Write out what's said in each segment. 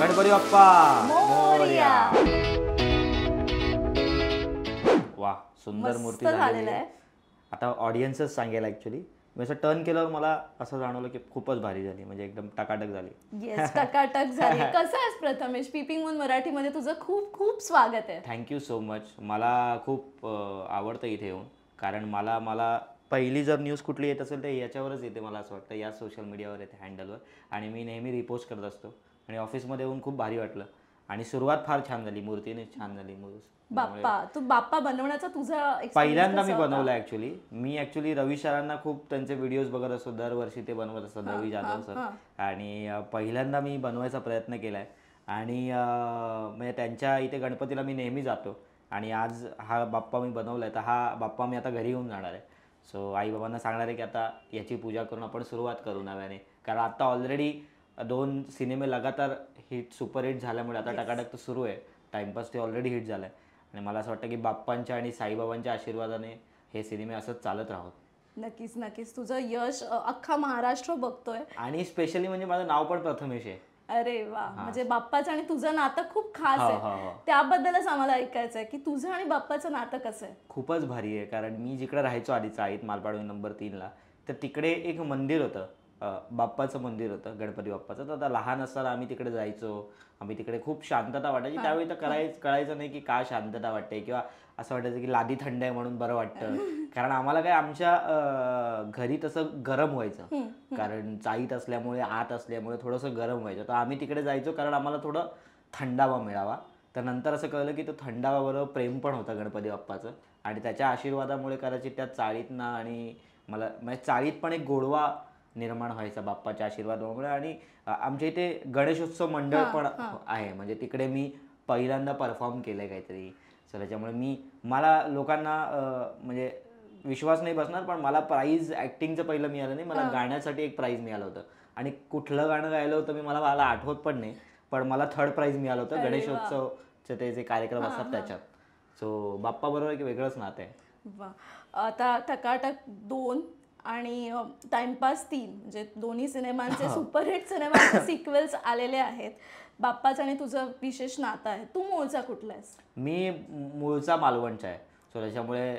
गणपती बाप्पा वा सुंदर मूर्ती झालेली आहे आता ऑडियन्सच सांगेल ऍक्च्युली मी असं टर्न केल्यावर मला असं जाणवलं की खूपच भारी झाली म्हणजे एकदम टकाटक झाली टकाटक झाली कसं आहेस प्रथमेश पीपिंग मून मध्ये तुझं खूप खूप स्वागत आहे थँक्यू सो मच मला खूप आवडतं इथे येऊन कारण मला मला पहिली जर न्यूज कुठली येत असेल तर याच्यावरच येते मला असं वाटतं या सोशल मीडियावर येते हँडलवर आणि मी नेहमी रिपोस्ट करत असतो आणि ऑफिस मध्ये येऊन खूप भारी वाटलं आणि सुरुवात फार छान झाली मूर्तीने छान झाली बाप्पा तू बाप्पा बनवण्याचा तुझा पहिल्यांदा मी बनवला ऍक्च्युली मी ऍक्च्युली रवी सरांना खूप त्यांचे व्हिडिओज बघत असतो दरवर्षी ते बनवत असतात रवी जाधव सर आणि पहिल्यांदा मी बनवायचा प्रयत्न केलाय आणि म्हणजे त्यांच्या इथे गणपतीला मी नेहमी जातो आणि आज हा बाप्पा मी बनवलाय तर हा बाप्पा मी आता घरी येऊन जाणार आहे सो आई बाबांना सांगणार आहे की आता याची पूजा करून आपण सुरुवात करू नव्याने कारण आता ऑलरेडी दोन सिनेमे लगातार हिट सुपरहिट झाल्यामुळे आता टकाटक तर सुरू आहे टाइमपास ते ऑलरेडी हिट झालाय आणि मला असं वाटतं की बाप्पांच्या आणि साईबाबांच्या आशीर्वादाने हे सिनेमे असंच चालत राहत नक्कीच नक्कीच तुझं यश अख्खा महाराष्ट्र बघतोय आणि स्पेशली म्हणजे माझं नाव पण प्रथमेश आहे अरे वा म्हणजे बाप्पाचं आणि तुझं नातं खूप खास हो, आहे हो, हो. त्याबद्दलच आम्हाला ऐकायचं आहे की तुझं आणि बाप्पाचं नातं कसं आहे खूपच भारी आहे कारण मी जिकडे राहायचो आधीचा आईत मालपाड नंबर तीनला तर तिकडे एक मंदिर होतं बाप्पाचं मंदिर होतं गणपती बाप्पाचं तर आता लहान असताना आम्ही तिकडे जायचो आम्ही तिकडे खूप शांतता वाटायची त्यावेळी तर करायचं कळायचं नाही की का शांतता वाटते किंवा असं वाटायचं की लादी थंड आहे म्हणून बरं वाटतं कारण आम्हाला काय आमच्या घरी तसं गरम व्हायचं कारण चाईत असल्यामुळे आत असल्यामुळे थोडंसं गरम व्हायचं तर आम्ही तिकडे जायचो कारण आम्हाला थोडं थंडावा मिळावा तर नंतर असं कळलं की तो थंडावाबरोबर प्रेम पण होतं गणपती बाप्पाचं आणि त्याच्या आशीर्वादामुळे कदाचित त्या चाळीतना आणि मला म्हणजे चाळीत पण एक गोडवा निर्माण व्हायचा बाप्पाच्या आशीर्वादामुळे आणि आमच्या इथे गणेशोत्सव मंडळ पण आहे म्हणजे तिकडे मी पहिल्यांदा परफॉर्म केलं काहीतरी सर त्याच्यामुळे मी मला लोकांना म्हणजे विश्वास नाही बसणार पण मला प्राईज ॲक्टिंगचं पहिलं मिळालं नाही मला गाण्यासाठी एक प्राईज मिळालं होतं आणि कुठलं गाणं गायलं होतं मी मला मला आठवत पण नाही पण मला थर्ड प्राईज मिळालं होतं गणेशोत्सवचे ते जे कार्यक्रम असतात त्याच्यात सो बाप्पा बरोबर एक वेगळंच नातं आहे आता टकाटक दोन आणि टाइमपास तीन म्हणजे दोन्ही सिनेमांचे सुपरहिट सिनेमा सिक्वेल्स आलेले आहेत बाप्पाचं आणि तुझं विशेष नातं आहे तू मूळचा कुठला आहेस मी मूळचा मालवणचा आहे सो त्याच्यामुळे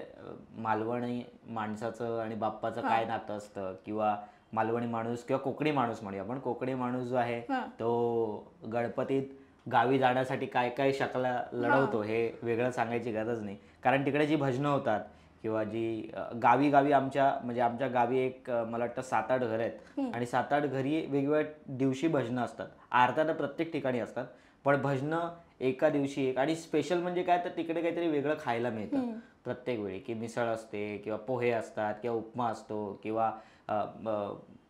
मालवणी माणसाचं आणि बाप्पाचं काय नातं असतं किंवा मालवणी माणूस किंवा कोकणी माणूस म्हणूया पण कोकणी माणूस जो आहे तो गणपतीत गावी जाण्यासाठी काय काय शकला लढवतो हे वेगळं सांगायची गरज नाही कारण तिकडे जी भजनं होतात किंवा जी गावी गावी आमच्या म्हणजे आमच्या गावी एक मला वाटतं सात आठ घर आहेत आणि सात आठ घरी वेगवेगळ्या दिवशी भजनं असतात आरत्या तर प्रत्येक ठिकाणी असतात पण भजनं एका दिवशी एक आणि स्पेशल म्हणजे काय तर तिकडे काहीतरी वेगळं खायला मिळतं प्रत्येक वेळी की मिसळ असते किंवा पोहे असतात किंवा उपमा असतो किंवा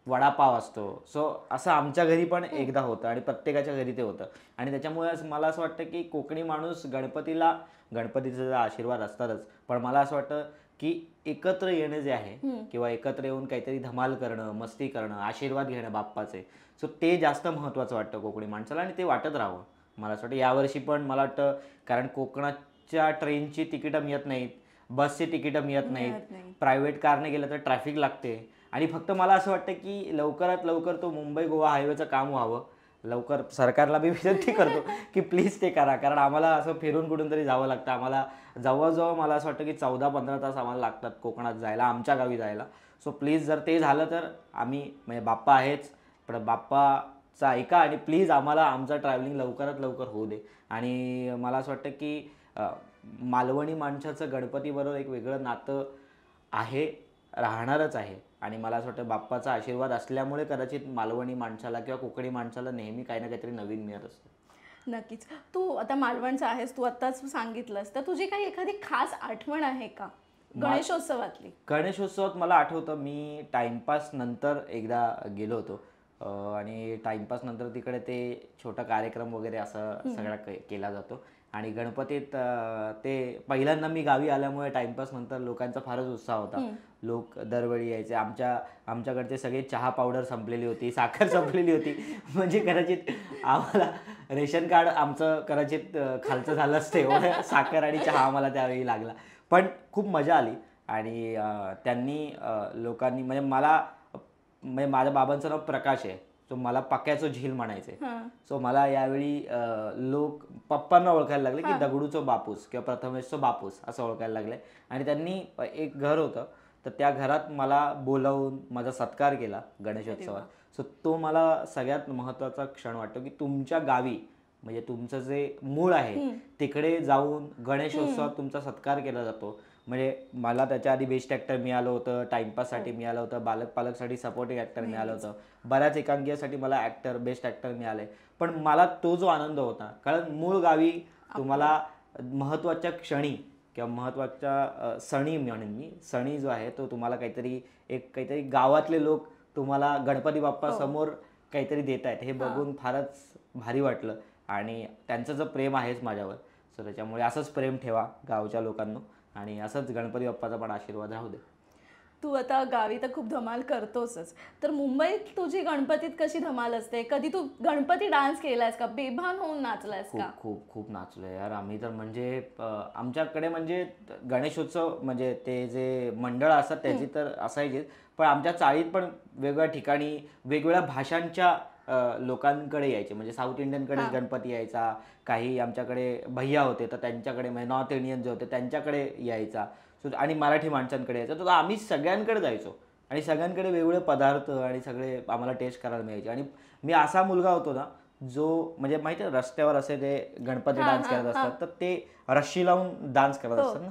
वडापाव असतो सो असं आमच्या घरी पण हो. एकदा होतं आणि प्रत्येकाच्या घरी ते होतं आणि त्याच्यामुळे मला असं वाटतं की कोकणी माणूस गणपतीला गणपतीचा आशीर्वाद असतातच पण मला असं वाटतं की एकत्र येणं जे आहे किंवा एकत्र येऊन काहीतरी धमाल करणं मस्ती करणं आशीर्वाद घेणं बाप्पाचे सो ते जास्त महत्त्वाचं वाटतं कोकणी माणसाला आणि ते वाटत राहावं मला असं वाटतं यावर्षी पण मला वाटतं कारण कोकणाच्या ट्रेनची तिकीटं मिळत नाहीत बसची तिकीटं मिळत नाहीत प्रायव्हेट कारने गेलं तर ट्रॅफिक लागते आणि फक्त मला असं वाटतं की लवकरात लवकर तो मुंबई गोवा हायवेचं काम व्हावं लवकर सरकारला मी विनंती करतो की प्लीज ते करा कारण आम्हाला असं फिरून कुठून तरी जावं लागतं आम्हाला जवळजवळ मला असं वाटतं की चौदा पंधरा तास आम्हाला लागतात कोकणात जायला आमच्या गावी जायला सो प्लीज जर ते झालं तर आम्ही म्हणजे बाप्पा आहेच पण बाप्पाचा ऐका आणि प्लीज आम्हाला आमचं ट्रॅव्हलिंग लवकरात लवकर होऊ दे आणि मला असं वाटतं की मालवणी माणसाचं गणपतीबरोबर एक वेगळं नातं आहे राहणारच आहे आणि मला असं वाटतं बाप्पाचा आशीर्वाद असल्यामुळे कदाचित मालवणी माणसाला किंवा कोकणी माणसाला नेहमी काही ना काहीतरी नवीन मिळत असतो नक्कीच तू आता मालवणचा आहेस तू आताच सांगितलंस तर तुझी काही एखादी खास आठवण आहे का गणेशोत्सवातली गणेशोत्सवात मला आठवतं मी टाइमपास नंतर एकदा गेलो होतो आणि टाइमपास नंतर तिकडे ते छोटा कार्यक्रम वगैरे असं सगळा केला जातो आणि गणपतीत ते पहिल्यांदा मी गावी आल्यामुळे टाइमपास नंतर लोकांचा फारच उत्साह होता लोक दरवेळी यायचे आमच्या आमच्याकडचे सगळे चहा पावडर संपलेली होती साखर संपलेली होती म्हणजे कदाचित आम्हाला रेशन कार्ड आमचं कदाचित खालचं झालं असते साखर आणि चहा आम्हाला त्यावेळी लागला पण खूप मजा आली आणि त्यांनी लोकांनी म्हणजे मला म्हणजे माझ्या बाबांचं नाव प्रकाश आहे सो मला पक्क्याचं झील म्हणायचे सो मला यावेळी लोक पप्पांना ओळखायला लागले की दगडूचं बापूस किंवा प्रथमेशचो बापूस असं ओळखायला लागले आणि त्यांनी एक घर होतं तर त्या घरात मला बोलावून माझा सत्कार केला गणेशोत्सवात सो तो मला सगळ्यात महत्वाचा क्षण वाटतो की तुमच्या गावी म्हणजे तुमचं जे मूळ आहे तिकडे जाऊन गणेशोत्सवात तुमचा सत्कार केला जातो म्हणजे मला त्याच्या आधी बेस्ट ॲक्टर मिळालं होतं टाइमपाससाठी हो. मिळालं होतं बालक पालकसाठी सपोर्टिंग ॲक्टर मिळालं होतं बऱ्याच एकांकियासाठी मला ॲक्टर बेस्ट ॲक्टर मिळाले पण मला तो जो आनंद होता कारण मूळ गावी तुम्हाला महत्त्वाच्या क्षणी किंवा महत्त्वाच्या सणी म्हणून मी सणी जो आहे तो तुम्हाला काहीतरी एक काहीतरी गावातले लोक तुम्हाला गणपती बाप्पा हो. समोर काहीतरी देत आहेत हे बघून फारच भारी वाटलं आणि त्यांचं जो प्रेम आहेच माझ्यावर सो त्याच्यामुळे असंच प्रेम ठेवा गावच्या लोकांना आणि असंच गणपती बाप्पाचा पण आशीर्वाद राहू दे तू आता गावी तर खूप धमाल करतोस तर मुंबईत तुझी गणपतीत कशी धमाल असते कधी तू गणपती डान्स केलायस का बेभान होऊन नाचलायस का खूप खूप नाचलो यार आम्ही तर म्हणजे आमच्याकडे म्हणजे गणेशोत्सव म्हणजे ते जे मंडळ असतात त्याची तर असायचीच पण आमच्या चाळीत पण वेगवेगळ्या ठिकाणी वेगवेगळ्या भाषांच्या लोकांकडे यायचे म्हणजे साऊथ इंडियनकडे गणपती यायचा काही आमच्याकडे भैया होते तर त्यांच्याकडे म्हणजे नॉर्थ इंडियन जे होते त्यांच्याकडे यायचा आणि मराठी माणसांकडे यायचा तर आम्ही सगळ्यांकडे जायचो आणि सगळ्यांकडे वेगवेगळे पदार्थ आणि सगळे आम्हाला टेस्ट करायला मिळायचे आणि मी असा मुलगा होतो ना जो म्हणजे माहिती रस्त्यावर असे ते गणपती डान्स करत असतात तर ते रश्शी लावून डान्स करत हो. असतात ना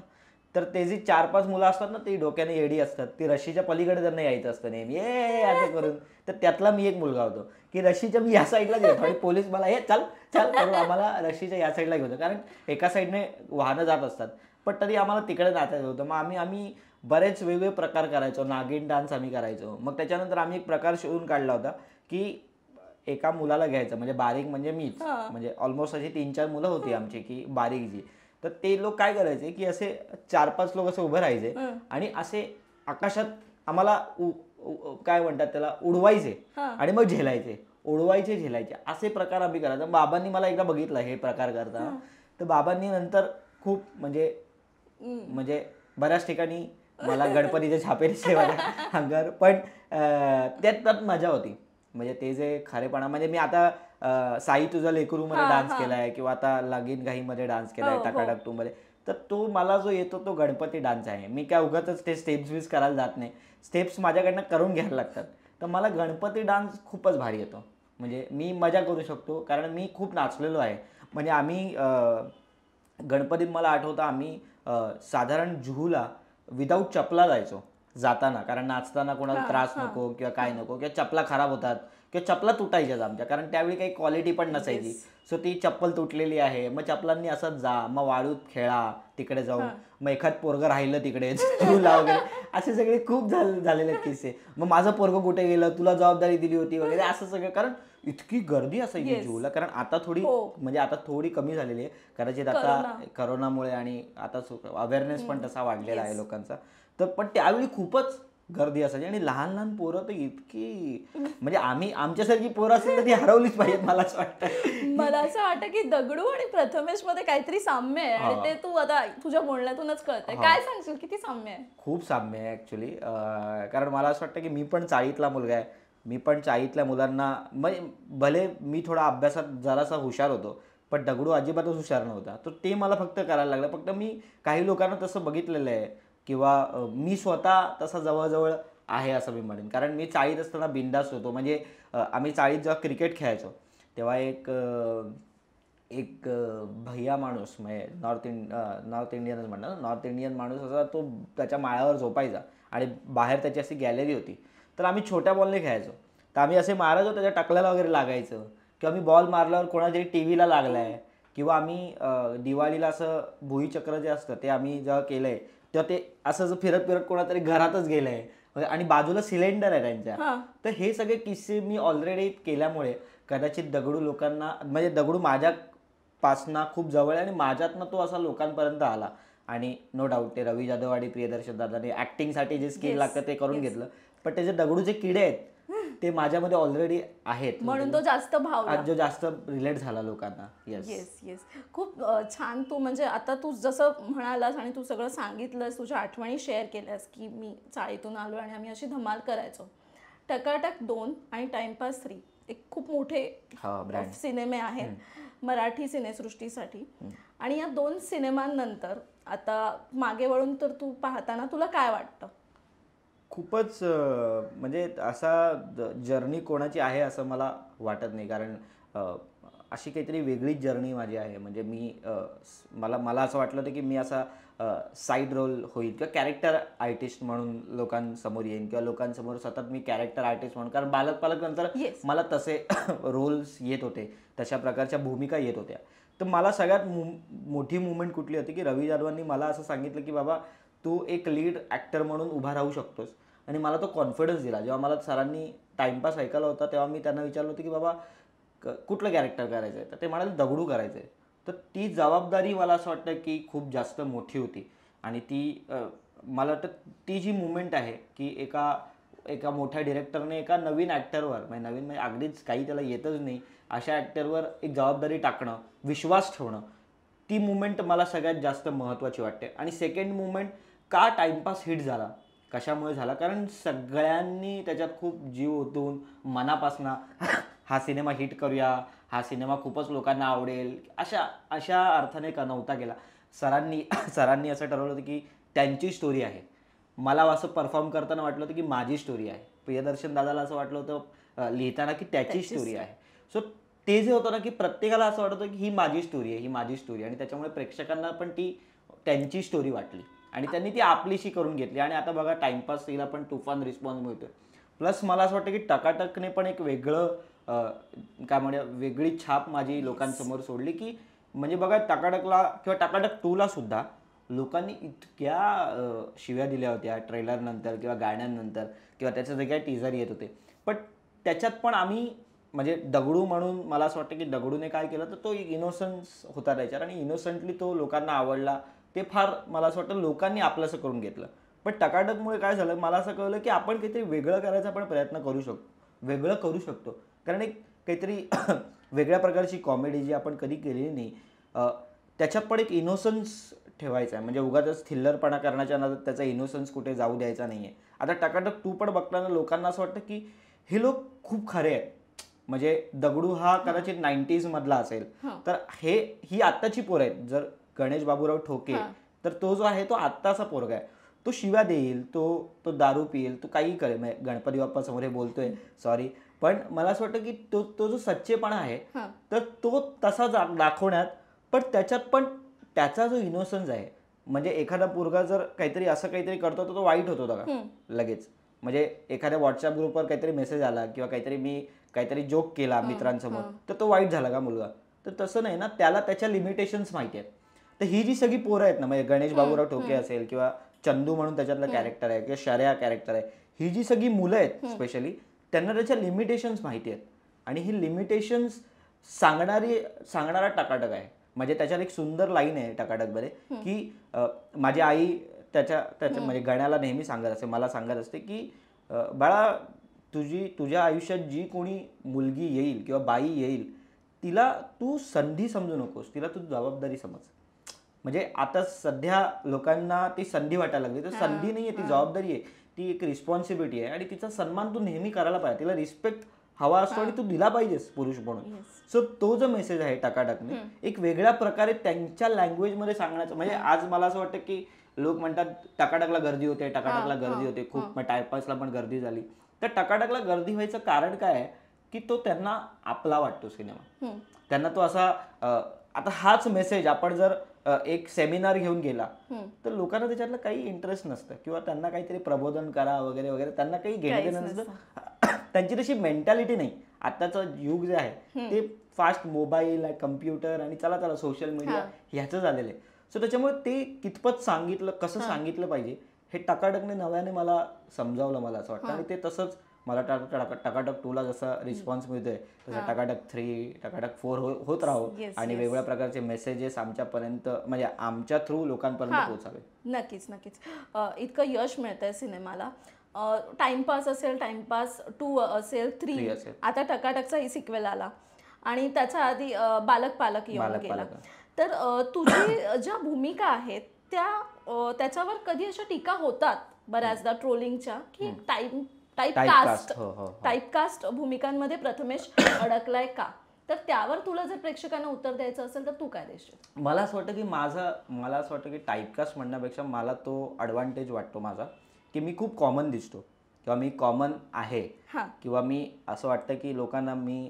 तर ते जी चार पाच मुलं असतात ना ती डोक्याने एडी असतात ती रशीच्या पलीकडे त्यांना यायचं असतं नेहमी ये असं करून तर त्यातला मी एक मुलगा होतो की रशीच्या मी या साईडला घेतो आणि पोलीस मला हे चाल चल करून आम्हाला रशीच्या या साईडला घेतो कारण एका साईडने वाहनं जात असतात पण तरी आम्हाला तिकडे नाचायचं होतं मग आम्ही आम्ही बरेच वेगवेगळे प्रकार करायचो नागिन डान्स आम्ही करायचो मग त्याच्यानंतर आम्ही एक प्रकार शोधून काढला होता की एका मुलाला घ्यायचं म्हणजे बारीक म्हणजे मीच म्हणजे ऑलमोस्ट अशी तीन चार मुलं होती आमची की बारीक जी तर ते लोक काय करायचे की असे चार पाच लोक असे उभे राहायचे आणि असे आकाशात आम्हाला काय म्हणतात त्याला उडवायचे आणि मग झेलायचे उडवायचे झेलायचे असे प्रकार आम्ही करायचो बाबांनी मला एकदा बघितलं हे प्रकार करता तर बाबांनी नंतर खूप म्हणजे म्हणजे बऱ्याच ठिकाणी मला गणपतीचे छापे दिसले पण त्यात त्यात मजा होती म्हणजे ते जे खरेपणा म्हणजे मी आता साई तुझा लेकरू मध्ये डान्स केलाय किंवा आता लगीन घाई मध्ये डान्स केलाय टाकाटाक हो, हो. टू मध्ये तर तो मला जो येतो तो गणपती डान्स आहे मी काय उगतच ते स्टेप्स बीज करायला जात नाही स्टेप्स माझ्याकडनं करून घ्यायला लागतात तर मला गणपती डान्स खूपच भारी येतो म्हणजे मी मजा करू शकतो कारण मी खूप नाचलेलो आहे म्हणजे आम्ही गणपतीत मला आठवतं आम्ही साधारण जुहूला विदाऊट चपला जायचो जाताना कारण नाचताना कोणाला त्रास नको किंवा काय नको किंवा चपला खराब होतात किंवा चपला तुटायच्याच आमच्या कारण त्यावेळी काही क्वालिटी पण नसायची सो ती चप्पल तुटलेली आहे मग चपलांनी असंच जा मग वाळूत खेळा तिकडे जाऊन मग एखाद पोरगं राहिलं तिकडे वगैरे असे सगळे खूप झालेले किस्से मग माझं पोरगं कुठे गेलं तुला जबाबदारी दिली होती वगैरे असं सगळं कारण इतकी गर्दी असायची जीवला कारण आता थोडी हो. म्हणजे आता थोडी कमी झालेली आहे कदाचित आता करोनामुळे आणि आता अवेअरनेस पण तसा वाढलेला आहे लोकांचा तर पण त्यावेळी खूपच गर्दी असायची आणि लहान लहान पोरं तर इतकी म्हणजे आम्ही आमच्यासारखी पोरं असेल तर ती हरवलीच पाहिजे मला असं वाटतं मला असं वाटतं की दगडू आणि प्रथमेश मध्ये काहीतरी साम्य आहे आणि ते तू आता तुझ्या बोलण्यातूनच कळतंय काय सांगशील किती साम्य आहे खूप साम्य आहे ऍक्च्युली कारण मला असं वाटतं की मी पण चाळीतला मुलगा आहे मी पण चाळीतल्या मुलांना म्हणजे भले मी थोडा अभ्यासात जरासा हुशार होतो पण दगडू अजिबातच हुशार नव्हता तर ते मला फक्त करायला लागलं फक्त मी काही लोकांना तसं बघितलेलं आहे किंवा मी स्वतः तसा जवळजवळ आहे असं मी म्हणेन कारण मी चाळीत असताना बिंदास होतो म्हणजे आम्ही चाळीत जेव्हा क्रिकेट खेळायचो तेव्हा एक एक भैया माणूस म्हणजे नॉर्थ इंड नॉर्थ इंडियनच म्हणणार नॉर्थ इंडियन माणूस असा तो त्याच्या माळ्यावर झोपायचा आणि बाहेर त्याची अशी गॅलरी होती तर आम्ही छोट्या बॉलने खेळायचो तर आम्ही असे मारायचो त्याच्या टकल्याला वगैरे लागायचं किंवा मी बॉल मारल्यावर कोणातरी टी व्हीला लागला आहे किंवा आम्ही दिवाळीला असं भुईचक्र जे असतं ते आम्ही जेव्हा केलं आहे तेव्हा ते असं फिरत फिरत कोणातरी घरातच गेलंय म्हणजे आणि बाजूला सिलेंडर आहे त्यांच्या तर हे सगळे किस्से मी ऑलरेडी केल्यामुळे कदाचित दगडू लोकांना म्हणजे दगडू माझ्या पासना खूप जवळ आहे आणि माझ्यातनं तो असा लोकांपर्यंत आला आणि नो डाऊट ते रवी जाधव आणि प्रियदर्शन दादाने ऍक्टिंगसाठी जे स्किल लागतं ते करून घेतलं पण त्याचे दगडू जे किडे आहेत ते माझ्यामध्ये ऑलरेडी आहेत म्हणजे म्हणून तो जास्त भाव जो जास्त रिलेट झाला लोकांना येस येस खूप छान तू म्हणजे आता तू जसं म्हणालास आणि तू सगळं सांगितलंस तुझ्या आठवणी शेअर केल्यास की मी चाळीतून आलो आणि आम्ही अशी धमाल करायचो टकाटक दोन आणि टाइमपास थ्री एक खूप मोठे सिनेमे आहेत मराठी सिनेसृष्टीसाठी आणि या दोन सिनेमांनंतर आता मागे वळून तर तू पाहताना तुला काय वाटतं खूपच म्हणजे असा जर्नी कोणाची आहे असं मला वाटत नाही कारण अशी काहीतरी वेगळीच जर्नी माझी आहे म्हणजे मी मला मला असं वाटलं होतं की मी असा साईड रोल होईल किंवा कॅरेक्टर आर्टिस्ट म्हणून लोकांसमोर येईन किंवा लोकांसमोर सतत मी कॅरेक्टर आर्टिस्ट म्हणून कारण बालक पालक नंतर मला तसे रोल्स येत होते तशा प्रकारच्या भूमिका येत होत्या तर मला सगळ्यात मु मोठी मुवमेंट कुठली होती की रवी जाधवांनी मला असं सांगितलं की बाबा तू एक लीड ॲक्टर म्हणून उभा राहू शकतोस आणि मला तो कॉन्फिडन्स दिला जेव्हा मला सरांनी टाईमपास ऐकायला होता तेव्हा मी त्यांना विचारलं होतं की बाबा कुठलं कॅरेक्टर करायचं आहे तर ते म्हणाले दगडू करायचं आहे तर ती जबाबदारी मला असं वाटतं की खूप जास्त मोठी होती आणि ती मला वाटतं ती जी मुवमेंट आहे की एका एका मोठ्या डिरेक्टरने एका नवीन ॲक्टरवर म्हणजे नवीन म्हणजे अगदीच काही त्याला येतच नाही अशा ॲक्टरवर एक जबाबदारी टाकणं विश्वास ठेवणं ती मुवमेंट मला सगळ्यात जास्त महत्त्वाची वाटते आणि सेकंड मुवमेंट का टाइमपास हिट झाला कशामुळे झाला कारण सगळ्यांनी त्याच्यात खूप जीव ओतून मनापासना हा सिनेमा हिट करूया हा सिनेमा खूपच लोकांना आवडेल अशा अशा अर्थाने का नव्हता गेला सरांनी सरांनी असं ठरवलं होतं की त्यांची स्टोरी आहे मला असं परफॉर्म करताना वाटलं होतं की माझी स्टोरी आहे प्रियदर्शन दादाला असं वाटलं होतं लिहिताना की त्याची स्टोरी आहे सो ते जे होतं ना की प्रत्येकाला असं वाटतं की ही माझी स्टोरी आहे ही माझी स्टोरी आणि त्याच्यामुळे प्रेक्षकांना पण ती त्यांची स्टोरी वाटली आणि त्यांनी ती आपलीशी करून घेतली आणि आता बघा टाइमपास तिला पण तुफान रिस्पॉन्स मिळतो प्लस मला असं वाटतं की टकाटकने पण एक वेगळं काय म्हणजे वेगळी छाप माझी लोकांसमोर सोडली की म्हणजे बघा टकाटकला किंवा टकाटक टूला सुद्धा लोकांनी इतक्या शिव्या दिल्या होत्या ट्रेलरनंतर किंवा गाण्यांनंतर किंवा त्याच्या जे काही टीझर येत होते पण त्याच्यात पण आम्ही म्हणजे दगडू म्हणून मला असं वाटतं की दगडूने काय केलं तर तो एक इनोसन्स होता त्याच्यात आणि इनोसंटली तो लोकांना आवडला ते फार मला असं वाटतं लोकांनी असं करून घेतलं पण टकाटकमुळे काय झालं मला असं कळलं की आपण काहीतरी वेगळं करायचा पण प्रयत्न करू शकतो वेगळं करू शकतो कारण एक काहीतरी वेगळ्या प्रकारची कॉमेडी जी आपण कधी केलेली नाही त्याच्यात पण एक इनोसन्स ठेवायचा आहे म्हणजे उगाच थिल्लरपणा करण्याच्या नंतर त्याचा इनोसन्स कुठे जाऊ द्यायचा नाही आहे आता टकाटक तू पण बघताना लोकांना असं वाटतं की हे लोक खूप खरे आहेत म्हणजे दगडू हा कदाचित नाईन्टीजमधला असेल तर हे ही आत्ताची पोरं आहेत जर गणेश बाबूराव ठोके तर तो जो आहे तो आत्ताचा पोरगा आहे तो शिव्या देईल तो तो दारू पिईल तो काही करेल म्हणजे गणपती बाप्पा समोर हे बोलतोय सॉरी पण मला असं वाटतं की तो तो जो सच्चेपणा आहे तर तो तसा दाखवण्यात पण त्याच्यात पण त्याचा जो इनोसन्स आहे म्हणजे एखादा पोरगा जर काहीतरी असं काहीतरी करतो तर तो वाईट होतो का लगेच म्हणजे एखाद्या व्हॉट्सअप ग्रुपवर काहीतरी मेसेज आला किंवा काहीतरी मी काहीतरी जोक केला मित्रांसमोर तर तो वाईट झाला का मुलगा तर तसं नाही ना त्याला त्याच्या लिमिटेशन्स माहिती आहेत तर ही जी सगळी पोरं आहेत ना म्हणजे गणेश बाबूराव ठोके असेल किंवा चंदू म्हणून त्याच्यातलं कॅरेक्टर आहे किंवा शर्या कॅरेक्टर आहे ही जी सगळी मुलं आहेत स्पेशली त्यांना त्याच्या लिमिटेशन्स माहिती आहेत आणि ही लिमिटेशन्स सांगणारी सांगणारा टकाटक आहे म्हणजे त्याच्यात एक सुंदर लाईन आहे टकाटक टकाटकमध्ये की माझी आई त्याच्या त्याच्या म्हणजे गण्याला नेहमी सांगत असते मला सांगत असते की बाळा तुझी तुझ्या आयुष्यात जी कोणी मुलगी येईल किंवा बाई येईल तिला तू संधी समजू नकोस तिला तू जबाबदारी समज म्हणजे आता सध्या लोकांना ती संधी वाटायला लागली तर संधी नाही आहे ती जबाबदारी आहे ती एक रिस्पॉन्सिबिलिटी आहे आणि तिचा सन्मान तू नेहमी करायला पाहिजे तिला रिस्पेक्ट हवा असतो आणि तू दिला पाहिजेस पुरुष म्हणून सो तो जो मेसेज आहे टाकाटाकने एक वेगळ्या प्रकारे त्यांच्या लँग्वेजमध्ये सांगण्याचं म्हणजे आज मला असं वाटतं की लोक म्हणतात टकाटकला गर्दी होते टकाटकला गर्दी होते खूप टायपासला पण गर्दी झाली तर टकाटकला गर्दी व्हायचं कारण काय आहे की तो त्यांना आपला वाटतो सिनेमा त्यांना तो असा आता हाच मेसेज आपण जर एक सेमिनार घेऊन गेला तर लोकांना त्याच्यातलं काही इंटरेस्ट नसतं किंवा त्यांना काहीतरी प्रबोधन करा वगैरे वगैरे त्यांना काही घेणं नसतं त्यांची तशी मेंटॅलिटी नाही आताचं युग जे आहे ते फास्ट मोबाईल कम्प्युटर आणि चला चला सोशल मीडिया ह्याचं झालेलं आहे सो त्याच्यामुळे ते कितपत सांगितलं कसं सांगितलं पाहिजे हे टकाटकने नव्याने मला समजावलं मला असं वाटतं आणि ते तसंच मला टाक टाका टकाटक टूला जसा रिस्पॉन्स मिळतोय तसा टकाटक थ्री टकाटक फोर हो- होत राहो आणि वेगवेगळ्या प्रकारचे मेसेजेस आमच्यापर्यंत म्हणजे आमच्या थ्रू लोकांपर्यंत पोहोचावे नक्कीच नक्कीच इतकं यश मिळतंय सिनेमाला टाइमपास असेल टाइमपास टू असेल थ्री असेल आता टकाटकचाही सिक्वेल आला आणि त्याच्या आधी बालक पालक येऊन गेला तर तुझी ज्या भूमिका आहेत त्या त्याच्यावर कधी अशा टीका होतात बऱ्याचदा ट्रोलिंगच्या की टाइम टाईपकास्ट टाईपकास्ट हो, हो, हो. भूमिकांमध्ये प्रथमेश अडकलाय का तर त्यावर तुला जर प्रेक्षकांना उत्तर द्यायचं असेल तर तू काय देशील मला असं वाटतं की माझं मला असं वाटतं की टाईपकास्ट म्हणण्यापेक्षा मला तो ॲडव्हान्टेज वाटतो माझा की मी खूप कॉमन दिसतो किंवा मी कॉमन आहे किंवा मी असं वाटतं की लोकांना मी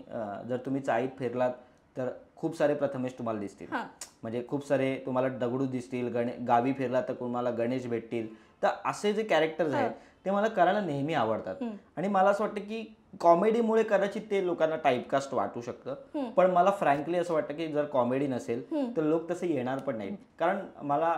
जर तुम्ही चाळीत फिरलात तर खूप सारे प्रथमेश तुम्हाला दिसतील म्हणजे खूप सारे तुम्हाला दगडू दिसतील गणे गावी फिरला तर तुम्हाला गणेश भेटतील तर असे जे कॅरेक्टर्स आहेत ते मला करायला नेहमी आवडतात आणि मला असं वाटतं की कॉमेडीमुळे कदाचित ते लोकांना टाईपकास्ट वाटू शकतं पण मला फ्रँकली असं वाटतं की जर कॉमेडी नसेल तर लोक तसे येणार पण नाहीत कारण मला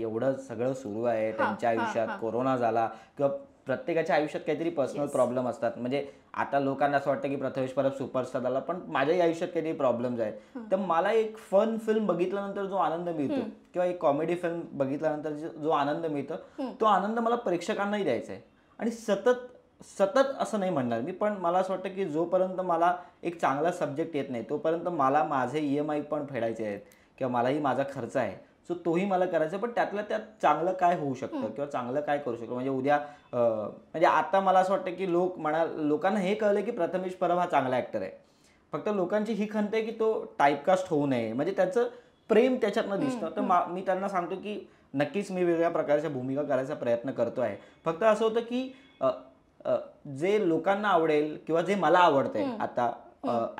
एवढं सगळं सुरू आहे त्यांच्या आयुष्यात कोरोना झाला किंवा प्रत्येकाच्या आयुष्यात काहीतरी पर्सनल प्रॉब्लेम असतात म्हणजे आता लोकांना असं वाटतं की प्रथमेश परब सुपरस्टार आला पण माझ्याही आयुष्यात काहीतरी प्रॉब्लेम्स आहेत तर मला एक फन फिल्म बघितल्यानंतर जो आनंद मिळतो किंवा एक कॉमेडी फिल्म बघितल्यानंतर जो आनंद मिळतो तो आनंद मला प्रेक्षकांनाही द्यायचा आहे आणि सतत सतत असं नाही म्हणणार मी पण मला असं वाटतं की जोपर्यंत मला एक चांगला सब्जेक्ट येत नाही तोपर्यंत मला माझे ई e पण फेडायचे आहेत किंवा मलाही माझा खर्च आहे सो तोही मला करायचा पण त्यातलं त्यात चांगलं काय होऊ शकतं किंवा चांगलं काय करू शकतो म्हणजे उद्या म्हणजे आता मला असं वाटतं की लोक म्हणा लोकांना हे कळलं की प्रथमेश परब हा चांगला ऍक्टर आहे फक्त लोकांची ही खंत आहे की तो टाईपकास्ट होऊ नये म्हणजे त्याचं प्रेम त्याच्यातनं दिसतं तर मी त्यांना सांगतो की नक्कीच मी वेगळ्या प्रकारच्या भूमिका करायचा प्रयत्न करतो आहे फक्त असं होतं की जे लोकांना आवडेल किंवा जे मला आवडतंय आता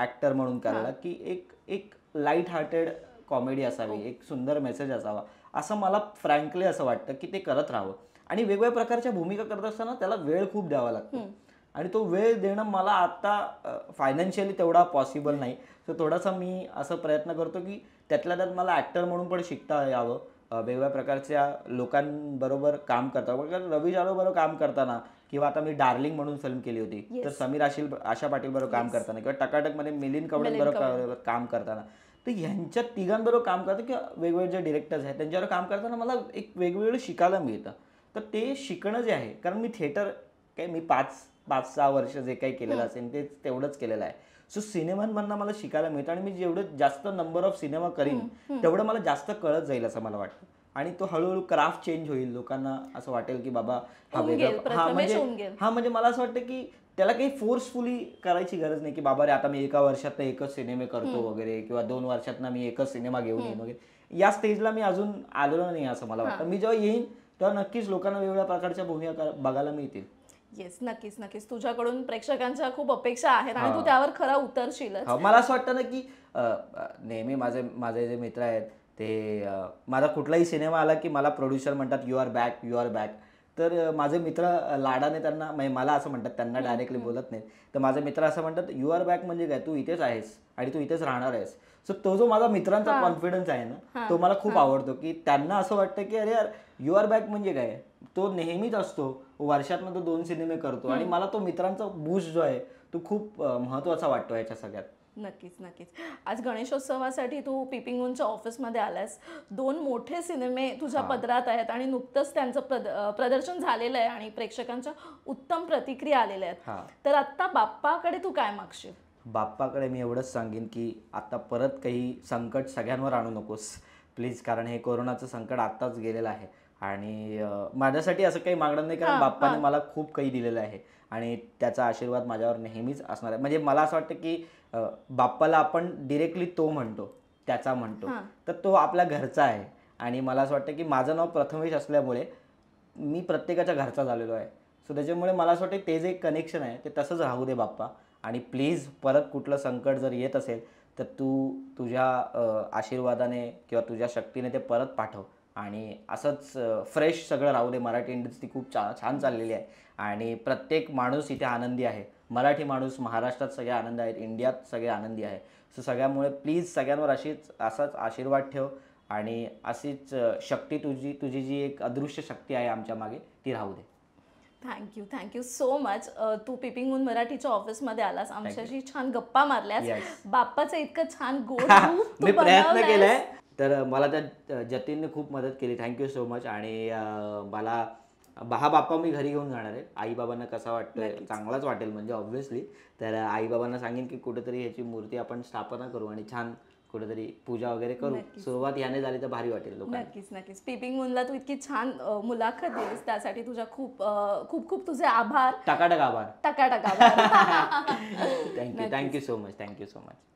ऍक्टर म्हणून करायला की एक एक लाईट हार्टेड कॉमेडी असावी हो. एक सुंदर मेसेज असावा असं मला फ्रँकली असं वाटतं की ते करत राहावं आणि वेगवेगळ्या प्रकारच्या भूमिका करत असताना त्याला वेळ खूप द्यावा लागतो आणि तो वेळ देणं मला आता फायनान्शियली तेवढा पॉसिबल नाही तर थोडासा मी असं प्रयत्न करतो की त्यातल्या त्यात मला ॲक्टर म्हणून पण शिकता यावं वेगवेगळ्या प्रकारच्या लोकांबरोबर काम करता कारण रवी बरोबर काम करताना किंवा आता मी डार्लिंग म्हणून फिल्म केली होती तर समीर आशिल आशा पाटील बरोबर काम करताना किंवा टकाटकमध्ये मिलिंद कवडे बरोबर काम करताना तर ह्यांच्या तिघांबरोबर काम करतं किंवा वेगवेगळे जे डिरेक्टर्स आहेत त्यांच्यावर काम करताना मला एक वेगवेगळं शिकायला मिळतं तर ते शिकणं जे आहे कारण मी थिएटर काय मी पाच पाच सहा वर्ष जे काही केलेलं असेल ते तेवढंच केलेलं आहे सो सिनेमांमधनं मला शिकायला मिळतं आणि मी जेवढं जास्त नंबर ऑफ सिनेमा करीन तेवढं मला जास्त कळत जाईल असं मला वाटतं आणि तो हळूहळू क्राफ्ट चेंज होईल लोकांना असं वाटेल की बाबा हा वेगळा हा म्हणजे हा म्हणजे मला असं वाटतं की त्याला काही फोर्सफुली करायची गरज नाही की बाबा रे आता मी एका वर्षात एकच सिनेमे करतो वगैरे किंवा दोन वर्षात मी एकच सिनेमा घेऊन येईन वगैरे या स्टेजला मी अजून आलेलो नाही असं मला वाटतं मी जेव्हा येईन तेव्हा नक्कीच लोकांना वेगवेगळ्या प्रकारच्या भूमिका बघायला मिळतील येस नक्कीच नक्कीच तुझ्याकडून प्रेक्षकांच्या खूप अपेक्षा आहेत आणि तू त्यावर खरा उतरशील हो, मला असं वाटतं ना की नेहमी माझे माझे जे मित्र आहेत ते माझा कुठलाही सिनेमा आला की मला प्रोड्युसर म्हणतात you are back you are back तर माझे मित्र लाडाने त्यांना म्हणजे मला असं म्हणतात त्यांना डायरेक्टली बोलत नाहीत तर माझे मित्र असं म्हणतात यू आर बॅक म्हणजे काय तू इथेच आहेस आणि तू इथेच राहणार आहेस सो तो जो माझा मित्रांचा कॉन्फिडन्स आहे ना तो मला खूप आवडतो की त्यांना असं वाटतं की अरे यार यू आर बॅक म्हणजे काय तो नेहमीच असतो वर्षातनं तो दोन सिनेमे करतो आणि मला तो मित्रांचा बुश जो आहे तू खूप महत्वाचा वाटतो याच्या सगळ्यात नक्कीच नक्कीच आज गणेशोत्सवासाठी तू पिपिंगूनच्या ऑफिसमध्ये आलास दोन मोठे सिनेमे तुझ्या पदरात आहेत आणि नुकतंच त्यांचं प्रद प्रदर्शन झालेलं आहे आणि प्रेक्षकांच्या उत्तम प्रतिक्रिया आलेल्या आहेत तर आत्ता बाप्पाकडे तू काय मागशील बाप्पाकडे मी एवढंच सांगेन की आत्ता परत काही संकट सगळ्यांवर आणू नकोस प्लीज कारण हे कोरोनाचं संकट आत्ताच गेलेलं आहे आणि माझ्यासाठी असं काही मागणं नाही कारण बाप्पाने मला खूप काही दिलेलं आहे आणि त्याचा आशीर्वाद माझ्यावर नेहमीच असणार आहे म्हणजे मला असं वाटतं की बाप्पाला आपण डिरेक्टली तो म्हणतो त्याचा म्हणतो तर तो आपल्या घरचा आहे आणि मला असं वाटतं की माझं नाव प्रथमेश असल्यामुळे मी प्रत्येकाच्या घरचा झालेलो आहे सो त्याच्यामुळे मला असं वाटतं ते जे कनेक्शन आहे ते तसंच राहू दे बाप्पा आणि प्लीज परत कुठलं संकट जर येत असेल तर तू तुझ्या आशीर्वादाने किंवा तुझ्या शक्तीने ते परत पाठव आणि असंच फ्रेश सगळं राहू दे मराठी इंडस्ट्री खूप छा छान चाललेली आहे आणि प्रत्येक माणूस इथे आनंदी आहे मराठी माणूस महाराष्ट्रात सगळे आनंद आहेत इंडियात सगळे आनंदी आहे सो सगळ्यामुळे प्लीज सगळ्यांवर अशीच असाच आशीर्वाद ठेव आणि अशीच शक्ती तुझी तुझी जी एक अदृश्य शक्ती आहे आमच्या मागे ती राहू दे थँक्यू थँक्यू सो मच तू पिपिंगहून मराठीच्या ऑफिसमध्ये आलास आमच्याशी छान गप्पा मारल्यास बाप्पाचं इतकं छान गोड मी प्रयत्न केलाय तर मला त्या जतीनने खूप मदत केली थँक्यू सो मच आणि मला बाप्पा मी घरी घेऊन जाणार आहे आईबाबांना कसा वाटतोय चांगलाच वाटेल म्हणजे ऑब्व्हियसली तर आईबाबांना सांगेन की कुठेतरी ह्याची मूर्ती आपण स्थापना करू आणि छान कुठेतरी पूजा वगैरे करू सुरुवात याने झाली तर भारी वाटेल नक्कीच नक्कीच पिपिंग मुनला तू इतकी छान मुलाखत दिलीस त्यासाठी तुझा खूप खूप खूप तुझे आभार टकाटक आभार टकाटक आभार thank you thank you so much thank you so much